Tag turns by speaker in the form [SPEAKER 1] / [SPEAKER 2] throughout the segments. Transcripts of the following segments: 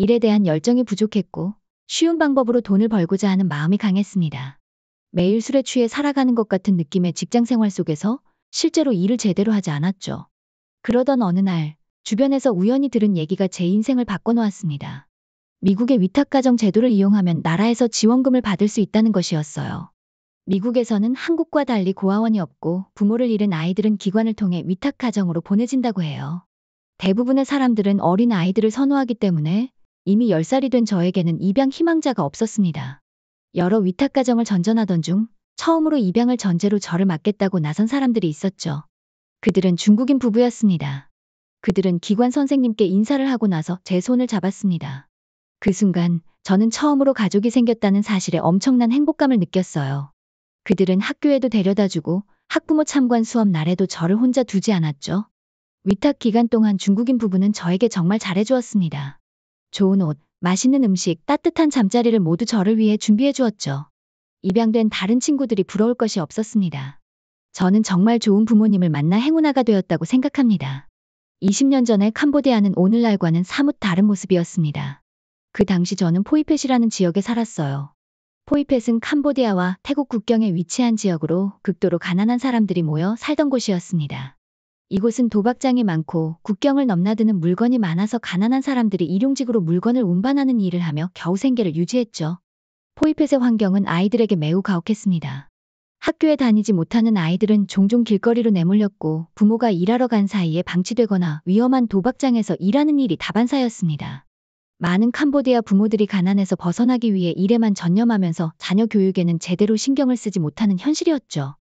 [SPEAKER 1] 일에 대한 열정이 부족했고 쉬운 방법으로 돈을 벌고자 하는 마음이 강했습니다. 매일 술에 취해 살아가는 것 같은 느낌의 직장 생활 속에서 실제로 일을 제대로 하지 않았죠. 그러던 어느 날 주변에서 우연히 들은 얘기가 제 인생을 바꿔놓았습니다. 미국의 위탁가정 제도를 이용하면 나라에서 지원금을 받을 수 있다는 것이었어요. 미국에서는 한국과 달리 고아원이 없고 부모를 잃은 아이들은 기관을 통해 위탁가정으로 보내진다고 해요. 대부분의 사람들은 어린 아이들을 선호하기 때문에 이미 10살이 된 저에게는 입양 희망자가 없었습니다. 여러 위탁 가정을 전전하던 중 처음으로 입양을 전제로 저를 맡겠다고 나선 사람들이 있었죠. 그들은 중국인 부부였습니다. 그들은 기관 선생님께 인사를 하고 나서 제 손을 잡았습니다. 그 순간 저는 처음으로 가족이 생겼다는 사실에 엄청난 행복감을 느꼈어요. 그들은 학교에도 데려다주고 학부모 참관 수업 날에도 저를 혼자 두지 않았죠. 위탁 기간 동안 중국인 부부는 저에게 정말 잘해주었습니다. 좋은 옷, 맛있는 음식, 따뜻한 잠자리를 모두 저를 위해 준비해 주었죠. 입양된 다른 친구들이 부러울 것이 없었습니다. 저는 정말 좋은 부모님을 만나 행운아가 되었다고 생각합니다. 20년 전에 캄보디아는 오늘날과는 사뭇 다른 모습이었습니다. 그 당시 저는 포이펫이라는 지역에 살았어요. 포이펫은 캄보디아와 태국 국경에 위치한 지역으로 극도로 가난한 사람들이 모여 살던 곳이었습니다. 이곳은 도박장이 많고 국경을 넘나드는 물건이 많아서 가난한 사람들이 일용직으로 물건을 운반하는 일을 하며 겨우 생계를 유지했죠. 포이펫의 환경은 아이들에게 매우 가혹했습니다. 학교에 다니지 못하는 아이들은 종종 길거리로 내몰렸고 부모가 일하러 간 사이에 방치되거나 위험한 도박장에서 일하는 일이 다반사였습니다. 많은 캄보디아 부모들이 가난에서 벗어나기 위해 일에만 전념하면서 자녀 교육에는 제대로 신경을 쓰지 못하는 현실이었죠.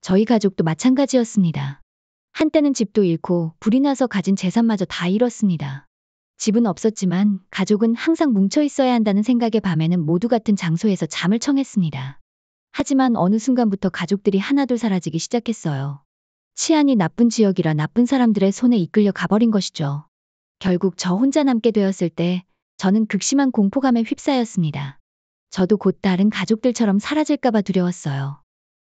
[SPEAKER 1] 저희 가족도 마찬가지였습니다. 한때는 집도 잃고 불이 나서 가진 재산마저 다 잃었습니다. 집은 없었지만 가족은 항상 뭉쳐 있어야 한다는 생각에 밤에는 모두 같은 장소에서 잠을 청했습니다. 하지만 어느 순간부터 가족들이 하나둘 사라지기 시작했어요. 치안이 나쁜 지역이라 나쁜 사람들의 손에 이끌려 가버린 것이죠. 결국 저 혼자 남게 되었을 때 저는 극심한 공포감에 휩싸였습니다. 저도 곧 다른 가족들처럼 사라질까봐 두려웠어요.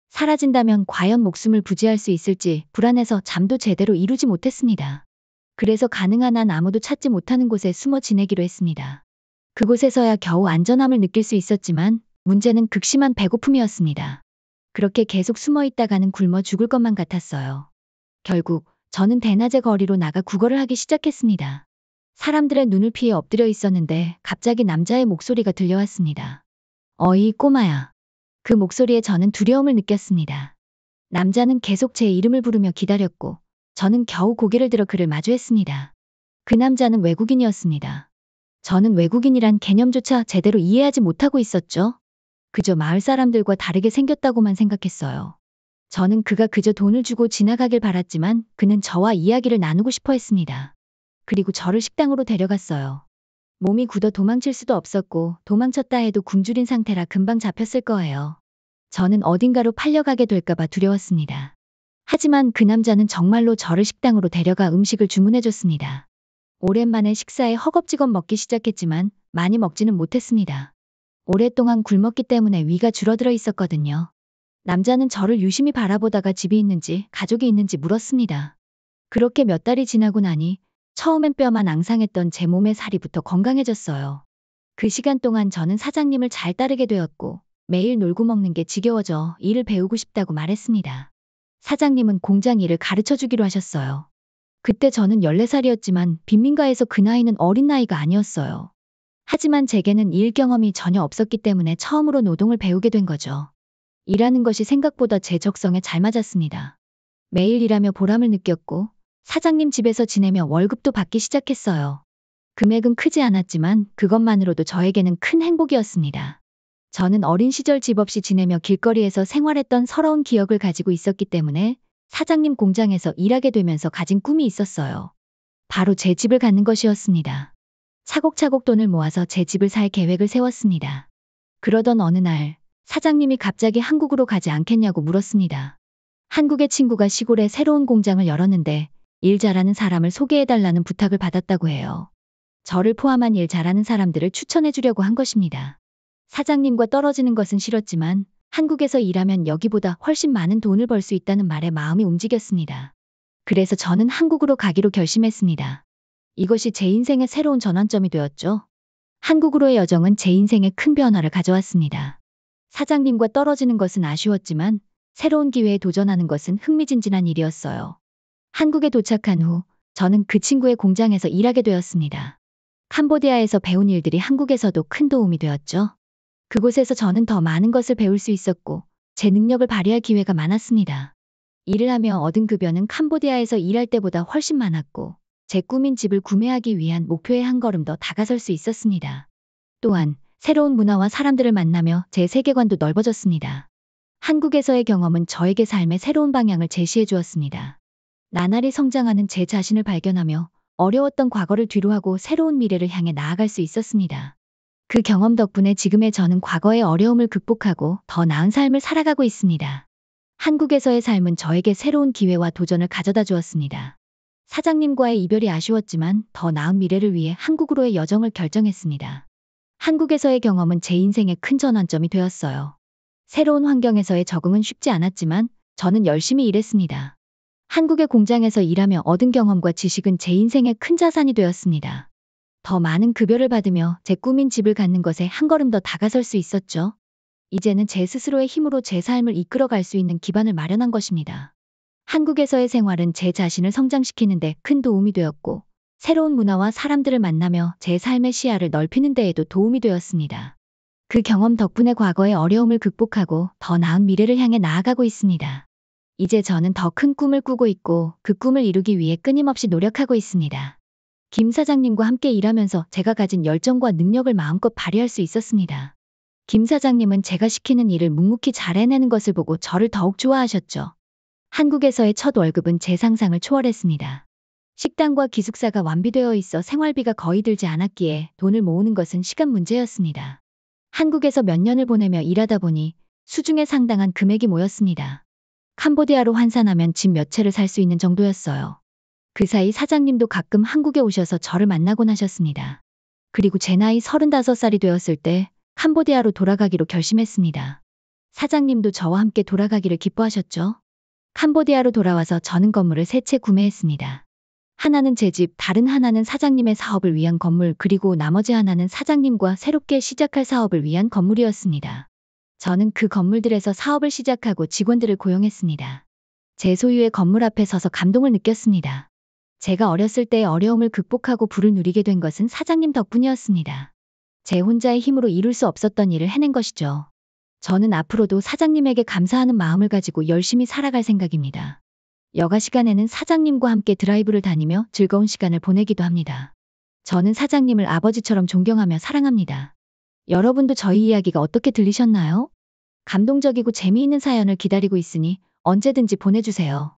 [SPEAKER 1] 사라진다면 과연 목숨을 부지할 수 있을지 불안해서 잠도 제대로 이루지 못했습니다. 그래서 가능한 한 아무도 찾지 못하는 곳에 숨어 지내기로 했습니다. 그곳에서야 겨우 안전함을 느낄 수 있었지만 문제는 극심한 배고픔이었습니다. 그렇게 계속 숨어 있다가는 굶어 죽을 것만 같았어요. 결국 저는 대낮의 거리로 나가 구걸을 하기 시작했습니다. 사람들의 눈을 피해 엎드려 있었는데 갑자기 남자의 목소리가 들려왔습니다. 어이 꼬마야. 그 목소리에 저는 두려움을 느꼈습니다. 남자는 계속 제 이름을 부르며 기다렸고 저는 겨우 고개를 들어 그를 마주했습니다. 그 남자는 외국인이었습니다. 저는 외국인이란 개념조차 제대로 이해하지 못하고 있었죠. 그저 마을 사람들과 다르게 생겼다고만 생각했어요. 저는 그가 그저 돈을 주고 지나가길 바랐지만 그는 저와 이야기를 나누고 싶어 했습니다. 그리고 저를 식당으로 데려갔어요. 몸이 굳어 도망칠 수도 없었고 도망쳤다 해도 굶주린 상태라 금방 잡혔을 거예요. 저는 어딘가로 팔려가게 될까봐 두려웠습니다. 하지만 그 남자는 정말로 저를 식당으로 데려가 음식을 주문해줬습니다. 오랜만에 식사에 허겁지겁 먹기 시작했지만 많이 먹지는 못했습니다. 오랫동안 굶었기 때문에 위가 줄어들어 있었거든요. 남자는 저를 유심히 바라보다가 집이 있는지 가족이 있는지 물었습니다. 그렇게 몇 달이 지나고 나니 처음엔 뼈만 앙상했던 제 몸의 살이부터 건강해졌어요. 그 시간 동안 저는 사장님을 잘 따르게 되었고 매일 놀고 먹는 게 지겨워져 일을 배우고 싶다고 말했습니다. 사장님은 공장 일을 가르쳐 주기로 하셨어요. 그때 저는 14살이었지만 빈민가에서 그 나이는 어린 나이가 아니었어요. 하지만 제게는 일 경험이 전혀 없었기 때문에 처음으로 노동을 배우게 된 거죠. 일하는 것이 생각보다 제 적성에 잘 맞았습니다. 매일 일하며 보람을 느꼈고 사장님 집에서 지내며 월급도 받기 시작했어요. 금액은 크지 않았지만 그것만으로도 저에게는 큰 행복이었습니다. 저는 어린 시절 집 없이 지내며 길거리에서 생활했던 서러운 기억을 가지고 있었기 때문에 사장님 공장에서 일하게 되면서 가진 꿈이 있었어요. 바로 제 집을 갖는 것이었습니다. 차곡차곡 돈을 모아서 제 집을 살 계획을 세웠습니다. 그러던 어느 날 사장님이 갑자기 한국으로 가지 않겠냐고 물었습니다. 한국의 친구가 시골에 새로운 공장을 열었는데 일 잘하는 사람을 소개해달라는 부탁을 받았다고 해요. 저를 포함한 일 잘하는 사람들을 추천해주려고 한 것입니다. 사장님과 떨어지는 것은 싫었지만 한국에서 일하면 여기보다 훨씬 많은 돈을 벌 수 있다는 말에 마음이 움직였습니다. 그래서 저는 한국으로 가기로 결심했습니다. 이것이 제 인생의 새로운 전환점이 되었죠. 한국으로의 여정은 제 인생에 큰 변화를 가져왔습니다. 사장님과 떨어지는 것은 아쉬웠지만 새로운 기회에 도전하는 것은 흥미진진한 일이었어요. 한국에 도착한 후 저는 그 친구의 공장에서 일하게 되었습니다. 캄보디아에서 배운 일들이 한국에서도 큰 도움이 되었죠. 그곳에서 저는 더 많은 것을 배울 수 있었고 제 능력을 발휘할 기회가 많았습니다. 일을 하며 얻은 급여는 캄보디아에서 일할 때보다 훨씬 많았고 제 꿈인 집을 구매하기 위한 목표에 한 걸음 더 다가설 수 있었습니다. 또한 새로운 문화와 사람들을 만나며 제 세계관도 넓어졌습니다. 한국에서의 경험은 저에게 삶의 새로운 방향을 제시해 주었습니다. 나날이 성장하는 제 자신을 발견하며 어려웠던 과거를 뒤로하고 새로운 미래를 향해 나아갈 수 있었습니다. 그 경험 덕분에 지금의 저는 과거의 어려움을 극복하고 더 나은 삶을 살아가고 있습니다. 한국에서의 삶은 저에게 새로운 기회와 도전을 가져다 주었습니다. 사장님과의 이별이 아쉬웠지만 더 나은 미래를 위해 한국으로의 여정을 결정했습니다. 한국에서의 경험은 제 인생의 큰 전환점이 되었어요. 새로운 환경에서의 적응은 쉽지 않았지만 저는 열심히 일했습니다. 한국의 공장에서 일하며 얻은 경험과 지식은 제 인생의 큰 자산이 되었습니다. 더 많은 급여를 받으며 제 꿈인 집을 갖는 것에 한 걸음 더 다가설 수 있었죠. 이제는 제 스스로의 힘으로 제 삶을 이끌어갈 수 있는 기반을 마련한 것입니다. 한국에서의 생활은 제 자신을 성장시키는데 큰 도움이 되었고, 새로운 문화와 사람들을 만나며 제 삶의 시야를 넓히는 데에도 도움이 되었습니다. 그 경험 덕분에 과거의 어려움을 극복하고 더 나은 미래를 향해 나아가고 있습니다. 이제 저는 더 큰 꿈을 꾸고 있고 그 꿈을 이루기 위해 끊임없이 노력하고 있습니다. 김 사장님과 함께 일하면서 제가 가진 열정과 능력을 마음껏 발휘할 수 있었습니다. 김 사장님은 제가 시키는 일을 묵묵히 잘 해내는 것을 보고 저를 더욱 좋아하셨죠. 한국에서의 첫 월급은 제 상상을 초월했습니다. 식당과 기숙사가 완비되어 있어 생활비가 거의 들지 않았기에 돈을 모으는 것은 시간 문제였습니다. 한국에서 몇 년을 보내며 일하다 보니 수중에 상당한 금액이 모였습니다. 캄보디아로 환산하면 집 몇 채를 살 수 있는 정도였어요. 그 사이 사장님도 가끔 한국에 오셔서 저를 만나곤 하셨습니다. 그리고 제 나이 35살이 되었을 때 캄보디아로 돌아가기로 결심했습니다. 사장님도 저와 함께 돌아가기를 기뻐하셨죠. 캄보디아로 돌아와서 저는 건물을 세 채 구매했습니다. 하나는 제 집, 다른 하나는 사장님의 사업을 위한 건물, 그리고 나머지 하나는 사장님과 새롭게 시작할 사업을 위한 건물이었습니다. 저는 그 건물들에서 사업을 시작하고 직원들을 고용했습니다. 제 소유의 건물 앞에 서서 감동을 느꼈습니다. 제가 어렸을 때의 어려움을 극복하고 불을 누리게 된 것은 사장님 덕분이었습니다. 제 혼자의 힘으로 이룰 수 없었던 일을 해낸 것이죠. 저는 앞으로도 사장님에게 감사하는 마음을 가지고 열심히 살아갈 생각입니다. 여가 시간에는 사장님과 함께 드라이브를 다니며 즐거운 시간을 보내기도 합니다. 저는 사장님을 아버지처럼 존경하며 사랑합니다. 여러분도 저희 이야기가 어떻게 들리셨나요? 감동적이고 재미있는 사연을 기다리고 있으니 언제든지 보내주세요.